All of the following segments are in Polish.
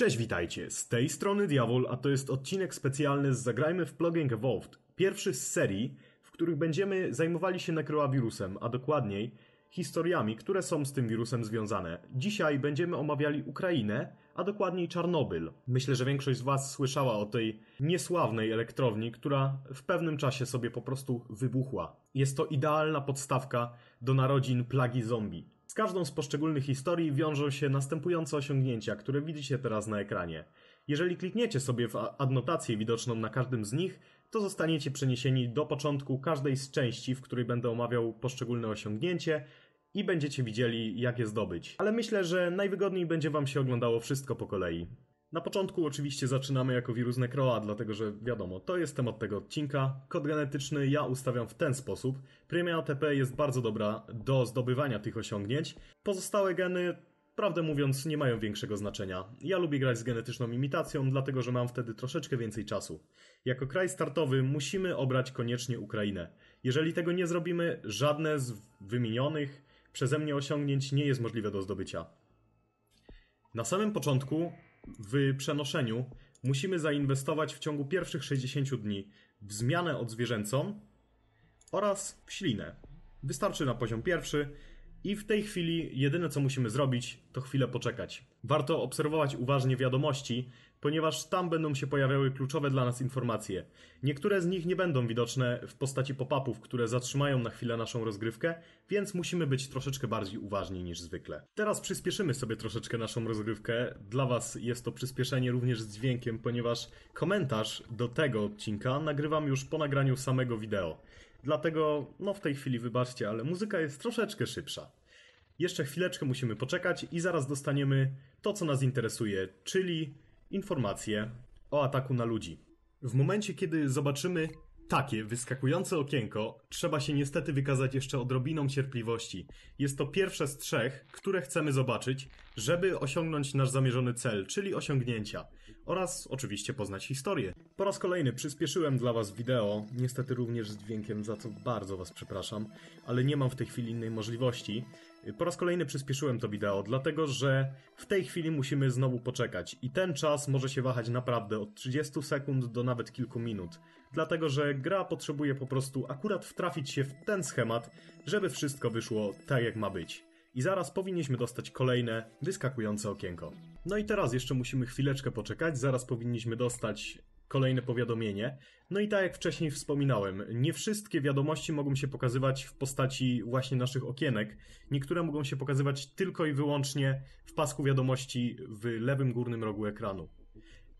Cześć, witajcie. Z tej strony Diawol, a to jest odcinek specjalny z Zagrajmy w Plugging Evolved. Pierwszy z serii, w których będziemy zajmowali się nekroawirusem, a dokładniej historiami, które są z tym wirusem związane. Dzisiaj będziemy omawiali Ukrainę, a dokładniej Czarnobyl. Myślę, że większość z Was słyszała o tej niesławnej elektrowni, która w pewnym czasie sobie po prostu wybuchła. Jest to idealna podstawka do narodzin plagi zombie. Z każdą z poszczególnych historii wiążą się następujące osiągnięcia, które widzicie teraz na ekranie. Jeżeli klikniecie sobie w adnotację widoczną na każdym z nich, to zostaniecie przeniesieni do początku każdej z części, w której będę omawiał poszczególne osiągnięcie i będziecie widzieli, jak je zdobyć. Ale myślę, że najwygodniej będzie Wam się oglądało wszystko po kolei. Na początku oczywiście zaczynamy jako wirus Necroa, dlatego że wiadomo, to jest temat tego odcinka. Kod genetyczny ja ustawiam w ten sposób. Premia ATP jest bardzo dobra do zdobywania tych osiągnięć. Pozostałe geny, prawdę mówiąc, nie mają większego znaczenia. Ja lubię grać z genetyczną imitacją, dlatego że mam wtedy troszeczkę więcej czasu. Jako kraj startowy musimy obrać koniecznie Ukrainę. Jeżeli tego nie zrobimy, żadne z wymienionych przeze mnie osiągnięć nie jest możliwe do zdobycia. Na samym początku w przenoszeniu musimy zainwestować w ciągu pierwszych 60 dni w zmianę odzwierzęcą oraz w ślinę. Wystarczy na poziom pierwszy. I w tej chwili jedyne co musimy zrobić, to chwilę poczekać. Warto obserwować uważnie wiadomości, ponieważ tam będą się pojawiały kluczowe dla nas informacje. Niektóre z nich nie będą widoczne w postaci pop-upów, które zatrzymają na chwilę naszą rozgrywkę, więc musimy być troszeczkę bardziej uważni niż zwykle. Teraz przyspieszymy sobie troszeczkę naszą rozgrywkę. Dla Was jest to przyspieszenie również z dźwiękiem, ponieważ komentarz do tego odcinka nagrywam już po nagraniu samego wideo. Dlatego, no w tej chwili wybaczcie, ale muzyka jest troszeczkę szybsza. Jeszcze chwileczkę musimy poczekać i zaraz dostaniemy to, co nas interesuje, czyli informacje o ataku na ludzi. W momencie, kiedy zobaczymy takie wyskakujące okienko, trzeba się niestety wykazać jeszcze odrobiną cierpliwości. Jest to pierwsze z trzech, które chcemy zobaczyć, żeby osiągnąć nasz zamierzony cel, czyli osiągnięcia oraz oczywiście poznać historię. Po raz kolejny przyspieszyłem dla Was wideo, niestety również z dźwiękiem, za co bardzo Was przepraszam, ale nie mam w tej chwili innej możliwości. Po raz kolejny przyspieszyłem to wideo, dlatego że w tej chwili musimy znowu poczekać i ten czas może się wahać naprawdę od 30 sekund do nawet kilku minut, dlatego że gra potrzebuje po prostu akurat wtrafić się w ten schemat, żeby wszystko wyszło tak jak ma być. I zaraz powinniśmy dostać kolejne wyskakujące okienko. No i teraz jeszcze musimy chwileczkę poczekać, zaraz powinniśmy dostać kolejne powiadomienie. No i tak jak wcześniej wspominałem, nie wszystkie wiadomości mogą się pokazywać w postaci właśnie naszych okienek. Niektóre mogą się pokazywać tylko i wyłącznie w pasku wiadomości w lewym górnym rogu ekranu.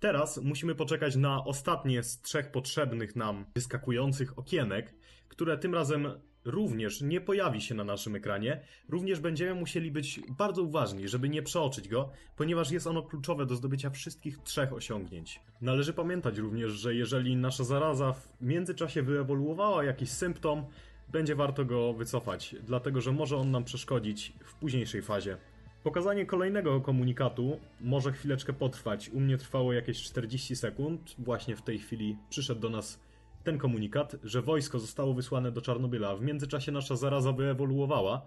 Teraz musimy poczekać na ostatnie z trzech potrzebnych nam wyskakujących okienek, które tym razem również nie pojawi się na naszym ekranie, również będziemy musieli być bardzo uważni, żeby nie przeoczyć go, ponieważ jest ono kluczowe do zdobycia wszystkich trzech osiągnięć. Należy pamiętać również, że jeżeli nasza zaraza w międzyczasie wyewoluowała jakiś symptom, będzie warto go wycofać, dlatego że może on nam przeszkodzić w późniejszej fazie. Pokazanie kolejnego komunikatu może chwileczkę potrwać. U mnie trwało jakieś 40 sekund. Właśnie w tej chwili przyszedł do nas ten komunikat, że wojsko zostało wysłane do Czarnobyla, a w międzyczasie nasza zaraza wyewoluowała.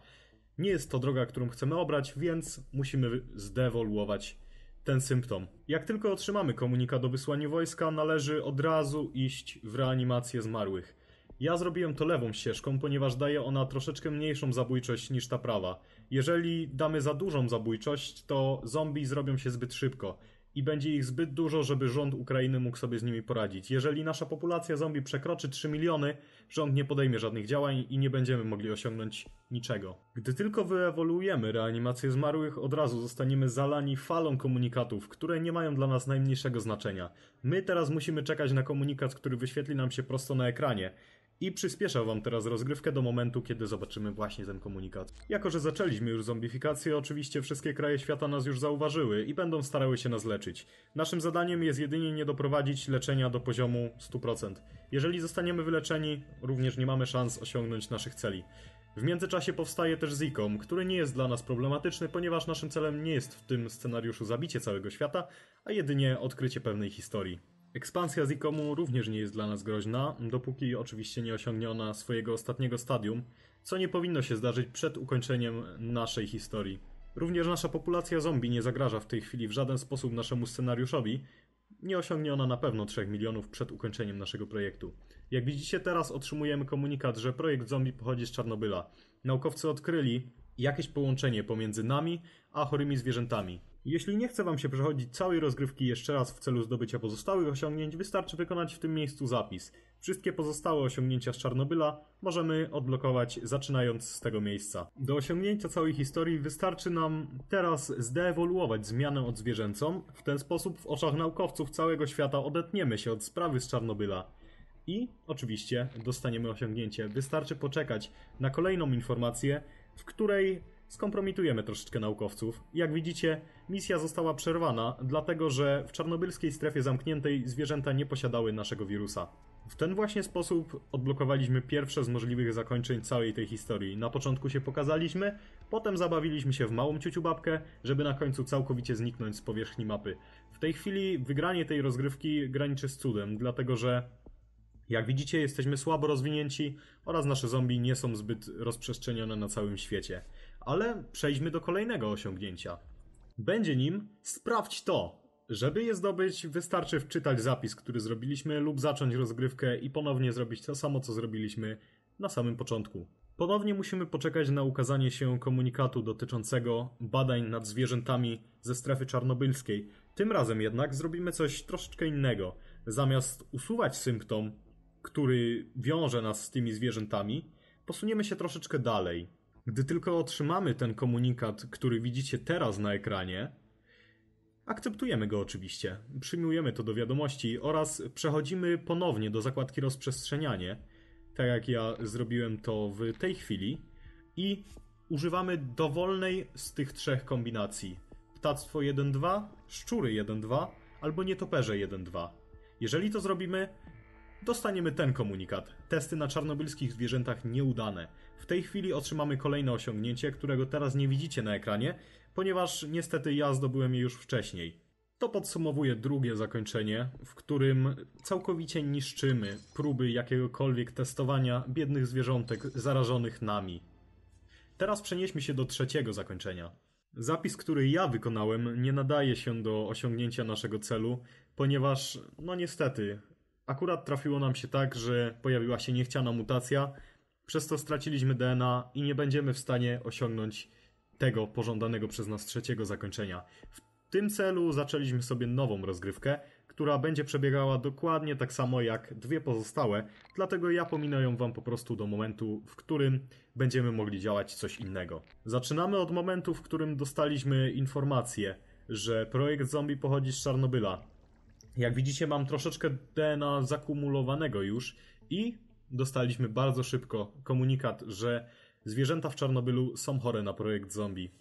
Nie jest to droga, którą chcemy obrać, więc musimy zdewoluować ten symptom. Jak tylko otrzymamy komunikat o wysłaniu wojska, należy od razu iść w reanimację zmarłych. Ja zrobiłem to lewą ścieżką, ponieważ daje ona troszeczkę mniejszą zabójczość niż ta prawa. Jeżeli damy za dużą zabójczość, to zombie zrobią się zbyt szybko i będzie ich zbyt dużo, żeby rząd Ukrainy mógł sobie z nimi poradzić. Jeżeli nasza populacja zombie przekroczy 3 miliony, rząd nie podejmie żadnych działań i nie będziemy mogli osiągnąć niczego. Gdy tylko wyewoluujemy reanimację zmarłych, od razu zostaniemy zalani falą komunikatów, które nie mają dla nas najmniejszego znaczenia. My teraz musimy czekać na komunikat, który wyświetli nam się prosto na ekranie, i przyspieszał wam teraz rozgrywkę do momentu, kiedy zobaczymy właśnie ten komunikat. Jako, że zaczęliśmy już zombifikację, oczywiście wszystkie kraje świata nas już zauważyły i będą starały się nas leczyć. Naszym zadaniem jest jedynie nie doprowadzić leczenia do poziomu 100%. Jeżeli zostaniemy wyleczeni, również nie mamy szans osiągnąć naszych celi. W międzyczasie powstaje też Zikom, który nie jest dla nas problematyczny, ponieważ naszym celem nie jest w tym scenariuszu zabicie całego świata, a jedynie odkrycie pewnej historii. Ekspansja Zikomu również nie jest dla nas groźna, dopóki oczywiście nie osiągnie ona swojego ostatniego stadium, co nie powinno się zdarzyć przed ukończeniem naszej historii. Również nasza populacja zombie nie zagraża w tej chwili w żaden sposób naszemu scenariuszowi, nie osiągnie ona na pewno 3 milionów przed ukończeniem naszego projektu. Jak widzicie teraz otrzymujemy komunikat, że projekt zombie pochodzi z Czarnobyla. Naukowcy odkryli jakieś połączenie pomiędzy nami a chorymi zwierzętami. Jeśli nie chce Wam się przechodzić całej rozgrywki jeszcze raz w celu zdobycia pozostałych osiągnięć, wystarczy wykonać w tym miejscu zapis. Wszystkie pozostałe osiągnięcia z Czarnobyla możemy odblokować zaczynając z tego miejsca. Do osiągnięcia całej historii wystarczy nam teraz zdeewoluować zmianę odzwierzęcą. W ten sposób w oczach naukowców całego świata odetniemy się od sprawy z Czarnobyla. I oczywiście dostaniemy osiągnięcie. Wystarczy poczekać na kolejną informację, w której skompromitujemy troszeczkę naukowców. Jak widzicie, misja została przerwana, dlatego że w czarnobylskiej strefie zamkniętej zwierzęta nie posiadały naszego wirusa. W ten właśnie sposób odblokowaliśmy pierwsze z możliwych zakończeń całej tej historii. Na początku się pokazaliśmy, potem zabawiliśmy się w małą babkę, żeby na końcu całkowicie zniknąć z powierzchni mapy. W tej chwili wygranie tej rozgrywki graniczy z cudem, dlatego że jak widzicie, jesteśmy słabo rozwinięci oraz nasze zombie nie są zbyt rozprzestrzenione na całym świecie. Ale przejdźmy do kolejnego osiągnięcia. Będzie nim sprawdź to. Żeby je zdobyć, wystarczy wczytać zapis, który zrobiliśmy, lub zacząć rozgrywkę i ponownie zrobić to samo, co zrobiliśmy na samym początku. Ponownie musimy poczekać na ukazanie się komunikatu dotyczącego badań nad zwierzętami ze strefy czarnobylskiej. Tym razem jednak zrobimy coś troszeczkę innego. Zamiast usuwać symptom, który wiąże nas z tymi zwierzętami, posuniemy się troszeczkę dalej. Gdy tylko otrzymamy ten komunikat, który widzicie teraz na ekranie, akceptujemy go oczywiście, przyjmujemy to do wiadomości oraz przechodzimy ponownie do zakładki rozprzestrzenianie, tak jak ja zrobiłem to w tej chwili, i używamy dowolnej z tych trzech kombinacji. Ptactwo 1-2, szczury 1-2 albo nietoperze 1-2. Jeżeli to zrobimy, Dostaniemy ten komunikat. Testy na czarnobylskich zwierzętach nieudane. W tej chwili otrzymamy kolejne osiągnięcie, którego teraz nie widzicie na ekranie, ponieważ niestety ja zdobyłem je już wcześniej. To podsumowuje drugie zakończenie, w którym całkowicie niszczymy próby jakiegokolwiek testowania biednych zwierzątek zarażonych nami. Teraz przenieśmy się do trzeciego zakończenia. Zapis, który ja wykonałem, nie nadaje się do osiągnięcia naszego celu, ponieważ, no niestety, Akurat trafiło nam się tak, że pojawiła się niechciana mutacja, przez to straciliśmy DNA i nie będziemy w stanie osiągnąć tego pożądanego przez nas trzeciego zakończenia. W tym celu zaczęliśmy sobie nową rozgrywkę, która będzie przebiegała dokładnie tak samo jak dwie pozostałe, dlatego ja pominę ją wam po prostu do momentu, w którym będziemy mogli działać coś innego. Zaczynamy od momentu, w którym dostaliśmy informację, że projekt zombie pochodzi z Czarnobyla, jak widzicie, mam troszeczkę DNA zakumulowanego już i dostaliśmy bardzo szybko komunikat, że zwierzęta w Czarnobylu są chore na projekt zombie.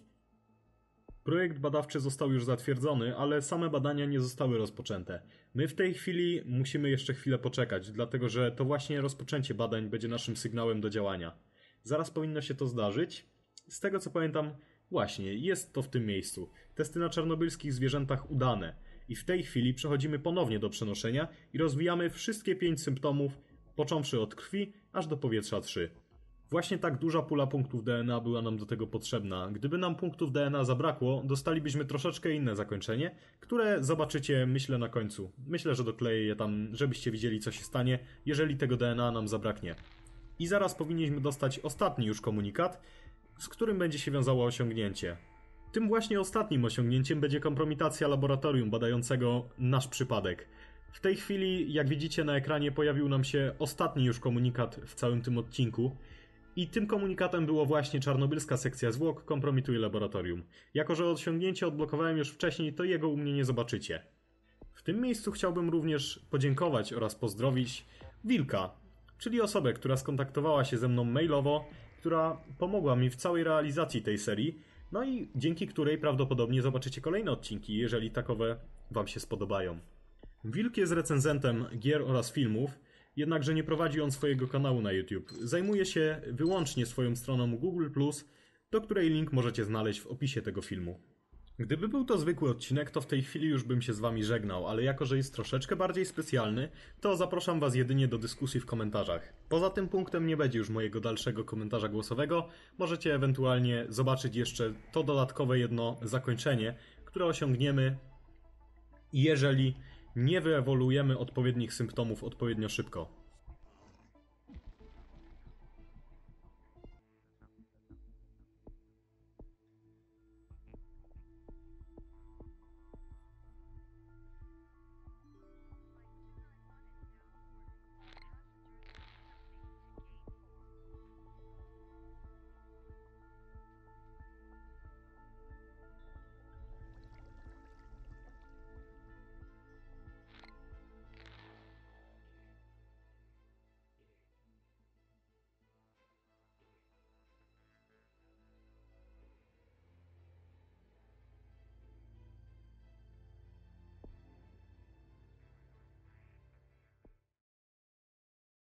Projekt badawczy został już zatwierdzony, ale same badania nie zostały rozpoczęte. My w tej chwili musimy jeszcze chwilę poczekać, dlatego że to właśnie rozpoczęcie badań będzie naszym sygnałem do działania. Zaraz powinno się to zdarzyć. Z tego co pamiętam, właśnie jest to w tym miejscu. Testy na czarnobylskich zwierzętach udane i w tej chwili przechodzimy ponownie do przenoszenia i rozwijamy wszystkie pięć symptomów, począwszy od krwi aż do powietrza 3. Właśnie tak duża pula punktów DNA była nam do tego potrzebna. Gdyby nam punktów DNA zabrakło, dostalibyśmy troszeczkę inne zakończenie, które zobaczycie, myślę, na końcu. Myślę, że dokleję je tam, żebyście widzieli, co się stanie, jeżeli tego DNA nam zabraknie. I zaraz powinniśmy dostać ostatni już komunikat, z którym będzie się wiązało osiągnięcie. Tym właśnie ostatnim osiągnięciem będzie kompromitacja laboratorium badającego nasz przypadek. W tej chwili, jak widzicie na ekranie, pojawił nam się ostatni już komunikat w całym tym odcinku. I tym komunikatem było właśnie czarnobylska sekcja zwłok kompromituje laboratorium. Jako, że osiągnięcie odblokowałem już wcześniej, to jego u mnie nie zobaczycie. W tym miejscu chciałbym również podziękować oraz pozdrowić Wilka, czyli osobę, która skontaktowała się ze mną mailowo, która pomogła mi w całej realizacji tej serii no i dzięki której prawdopodobnie zobaczycie kolejne odcinki, jeżeli takowe Wam się spodobają. Wilk jest recenzentem gier oraz filmów, jednakże nie prowadzi on swojego kanału na YouTube. Zajmuje się wyłącznie swoją stroną Google+, do której link możecie znaleźć w opisie tego filmu. Gdyby był to zwykły odcinek, to w tej chwili już bym się z wami żegnał, ale jako że jest troszeczkę bardziej specjalny, to zapraszam was jedynie do dyskusji w komentarzach. Poza tym punktem nie będzie już mojego dalszego komentarza głosowego, możecie ewentualnie zobaczyć jeszcze to dodatkowe jedno zakończenie, które osiągniemy, jeżeli nie wyewoluujemy odpowiednich symptomów odpowiednio szybko.